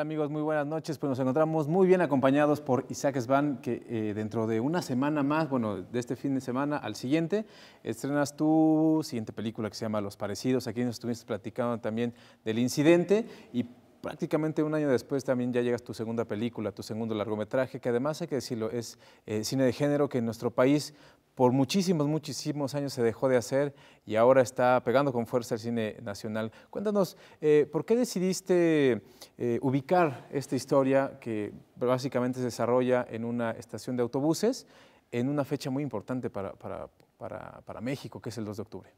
amigos? Muy buenas noches. Pues nos encontramos muy bien acompañados por Isaac Svan, que eh, dentro de una semana más, bueno, de este fin de semana al siguiente, estrenas tu siguiente película que se llama Los Parecidos. Aquí nos estuviste platicando también del incidente y prácticamente un año después también ya llegas tu segunda película, tu segundo largometraje, que además hay que decirlo, es eh, cine de género que en nuestro país por muchísimos, muchísimos años se dejó de hacer y ahora está pegando con fuerza el cine nacional. Cuéntanos, eh, ¿por qué decidiste eh, ubicar esta historia que básicamente se desarrolla en una estación de autobuses en una fecha muy importante para México, que es el 2 de octubre?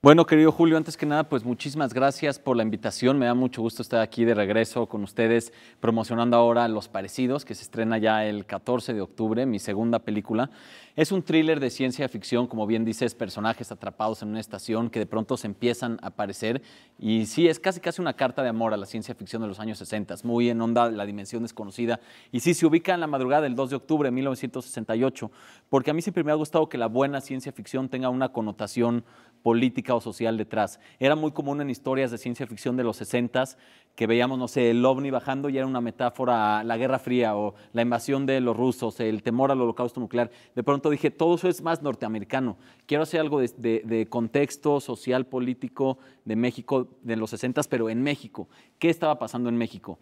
Bueno, querido Julio, antes que nada, pues muchísimas gracias por la invitación. Me da mucho gusto estar aquí de regreso con ustedes, promocionando ahora Los Parecidos, que se estrena ya el 14 de octubre, mi segunda película. Es un thriller de ciencia ficción, como bien dices, personajes atrapados en una estación que de pronto se empiezan a aparecer. Y sí, es casi casi una carta de amor a la ciencia ficción de los años 60, muy en onda la dimensión desconocida. Y sí, se ubica en la madrugada del 2 de octubre de 1968, porque a mí siempre me ha gustado que la buena ciencia ficción tenga una connotación política o social detrás. Era muy común en historias de ciencia ficción de los 60 que veíamos, no sé, el ovni bajando y era una metáfora a la Guerra Fría o la invasión de los rusos, el temor al holocausto nuclear. De pronto dije, todo eso es más norteamericano. Quiero hacer algo de, contexto social, político de México de los 60, s pero en México. ¿Qué estaba pasando en México?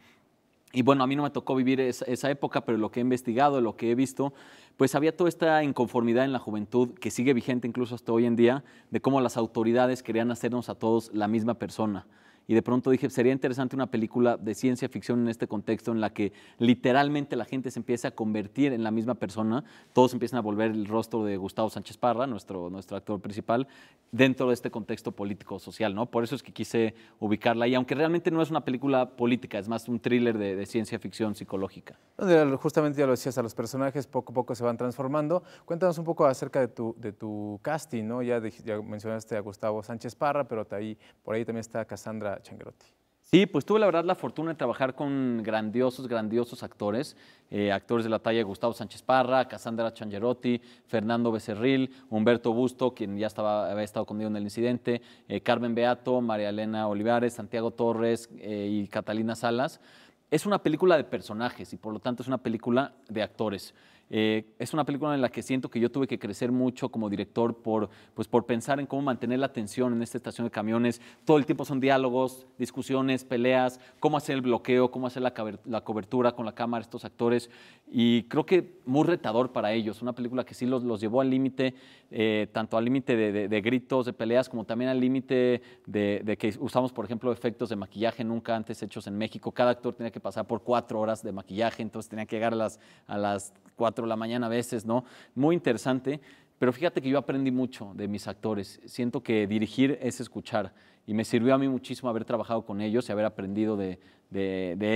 Y bueno, a mí no me tocó vivir esa, época, pero lo que he investigado, lo que he visto, pues había toda esta inconformidad en la juventud que sigue vigente incluso hasta hoy en día, de cómo las autoridades querían hacernos a todos la misma persona y de pronto dije, sería interesante una película de ciencia ficción en este contexto en la que literalmente la gente se empieza a convertir en la misma persona, todos empiezan a volver el rostro de Gustavo Sánchez Parra, nuestro, nuestro actor principal, dentro de este contexto político-social, ¿no? Por eso es que quise ubicarla ahí, aunque realmente no es una película política, es más un thriller de, ciencia ficción psicológica. Justamente ya lo decías, a los personajes poco a poco se van transformando. Cuéntanos un poco acerca de tu, de tu casting, ¿no? Ya, mencionaste a Gustavo Sánchez Parra, pero ahí, por ahí también está Cassandra Changerotti. Sí, pues tuve la verdad la fortuna de trabajar con grandiosos, grandiosos actores, eh, actores de la talla Gustavo Sánchez Parra, Cassandra Changerotti, Fernando Becerril, Humberto Busto, quien ya estaba, había estado conmigo en el incidente, eh, Carmen Beato, María Elena Olivares, Santiago Torres eh, y Catalina Salas. Es una película de personajes y por lo tanto es una película de actores. Eh, es una película en la que siento que yo tuve que crecer mucho como director por, pues, por pensar en cómo mantener la atención en esta estación de camiones. Todo el tiempo son diálogos, discusiones, peleas, cómo hacer el bloqueo, cómo hacer la, la cobertura con la cámara, estos actores. Y creo que muy retador para ellos. Una película que sí los, los llevó al límite, eh, tanto al límite de, de, gritos, de peleas, como también al límite de, de que usamos, por ejemplo, efectos de maquillaje nunca antes hechos en México. Cada actor tenía que pasar por cuatro horas de maquillaje, entonces tenía que llegar a las, a las cuatro la mañana a veces, ¿no? Muy interesante, pero fíjate que yo aprendí mucho de mis actores. Siento que dirigir es escuchar y me sirvió a mí muchísimo haber trabajado con ellos y haber aprendido de,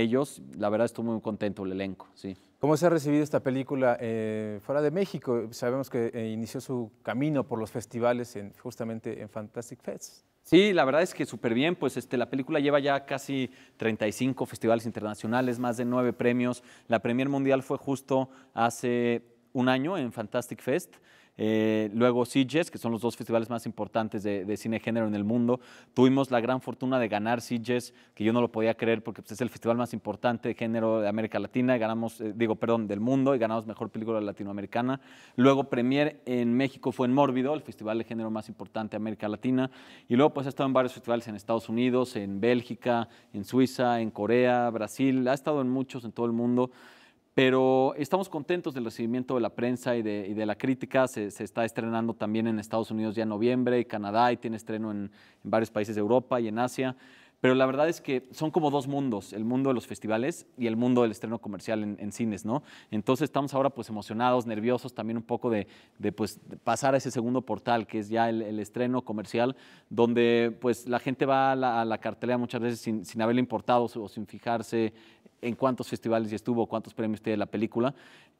ellos. La verdad estoy muy contento el elenco, sí. ¿Cómo se ha recibido esta película eh, fuera de México? Sabemos que eh, inició su camino por los festivales en, justamente en Fantastic Fest. Sí, la verdad es que súper bien, pues este, la película lleva ya casi 35 festivales internacionales, más de nueve premios. La Premier Mundial fue justo hace un año en Fantastic Fest. Eh, luego Sitges, que son los dos festivales más importantes de, cine género en el mundo. Tuvimos la gran fortuna de ganar Sitges, que yo no lo podía creer porque pues, es el festival más importante de género de América Latina, ganamos, eh, digo, perdón, del mundo y ganamos mejor película latinoamericana. Luego Premier en México fue en Mórbido, el festival de género más importante de América Latina. Y luego pues ha estado en varios festivales en Estados Unidos, en Bélgica, en Suiza, en Corea, Brasil, ha estado en muchos en todo el mundo. Pero estamos contentos del recibimiento de la prensa y de, la crítica. Se, está estrenando también en Estados Unidos ya en noviembre, y Canadá, y tiene estreno en, varios países de Europa y en Asia. Pero la verdad es que son como dos mundos, el mundo de los festivales y el mundo del estreno comercial en, cines, ¿no? Entonces estamos ahora pues emocionados, nerviosos también un poco de, pues, pasar a ese segundo portal que es ya el, estreno comercial, donde pues la gente va a la, cartelera muchas veces sin, sin haberle importado o sin fijarse en cuántos festivales ya estuvo, cuántos premios tiene la película.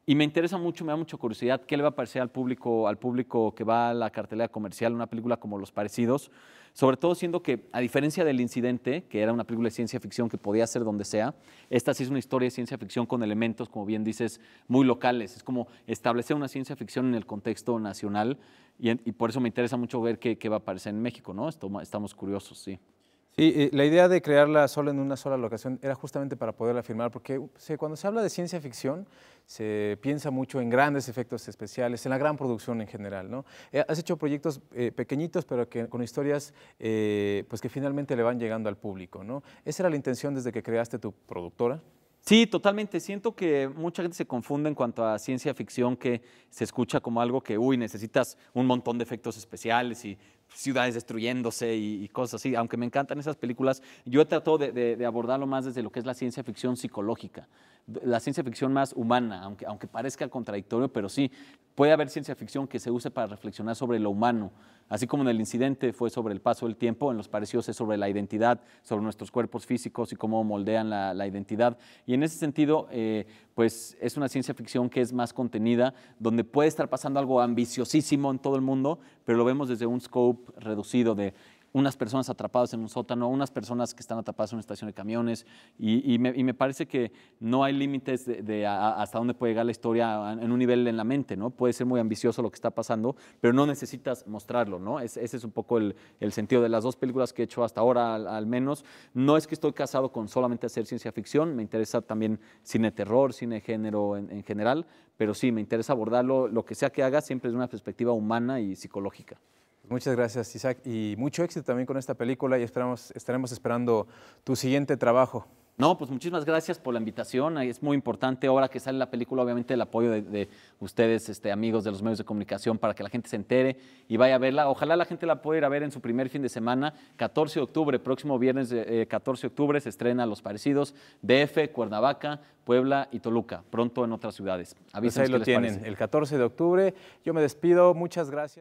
Y me interesa mucho, me da mucha curiosidad qué le va a parecer al público, al público que va a la cartelera comercial una película como Los Parecidos, sobre todo siendo que, a diferencia del incidente, que era una película de ciencia ficción que podía ser donde sea, esta sí es una historia de ciencia ficción con elementos, como bien dices, muy locales. Es como establecer una ciencia ficción en el contexto nacional y, por eso me interesa mucho ver qué, qué va a aparecer en México, ¿no? Estamos curiosos, sí. Sí, eh, la idea de crearla solo en una sola locación era justamente para poderla firmar, porque cuando se habla de ciencia ficción se piensa mucho en grandes efectos especiales, en la gran producción en general. ¿no? Eh, has hecho proyectos eh, pequeñitos, pero que, con historias pues que finalmente le van llegando al público. ¿no? ¿Esa era la intención desde que creaste tu productora? Sí, totalmente. Siento que mucha gente se confunde en cuanto a ciencia ficción, que se escucha como algo que, uy, necesitas un montón de efectos especiales y ciudades destruyéndose y, cosas así. Aunque me encantan esas películas, yo he tratado de, abordarlo más desde lo que es la ciencia ficción psicológica, la ciencia ficción más humana, aunque, aunque parezca contradictorio, pero sí, puede haber ciencia ficción que se use para reflexionar sobre lo humano, así como en el incidente fue sobre el paso del tiempo, en los parecidos es sobre la identidad, sobre nuestros cuerpos físicos y cómo moldean la, identidad. Y en ese sentido, eh, pues es una ciencia ficción que es más contenida, donde puede estar pasando algo ambiciosísimo en todo el mundo, pero lo vemos desde un scope reducido de unas personas atrapadas en un sótano, unas personas que están atrapadas en una estación de camiones, y, me, parece que no hay límites de, hasta dónde puede llegar la historia en un nivel en la mente, ¿no? Puede ser muy ambicioso lo que está pasando, pero no necesitas mostrarlo, ¿no? ese es un poco el, sentido de las dos películas que he hecho hasta ahora, al, menos. No es que estoy casado con solamente hacer ciencia ficción, me interesa también cine terror, cine género en, en general, pero sí, me interesa abordarlo, lo que sea que haga, siempre desde una perspectiva humana y psicológica. Muchas gracias, Isaac, y mucho éxito también con esta película y esperamos, estaremos esperando tu siguiente trabajo. No, pues muchísimas gracias por la invitación. Es muy importante ahora que sale la película, obviamente el apoyo de, ustedes, este, amigos de los medios de comunicación, para que la gente se entere y vaya a verla. Ojalá la gente la pueda ir a ver en su primer fin de semana, 14 de octubre, próximo viernes 14 eh, eh, de octubre se estrena Los Parecidos, DF, Cuernavaca, Puebla y Toluca, pronto en otras ciudades. Avísenme pues ahí lo tienen, el 14 de octubre. Yo me despido, muchas gracias.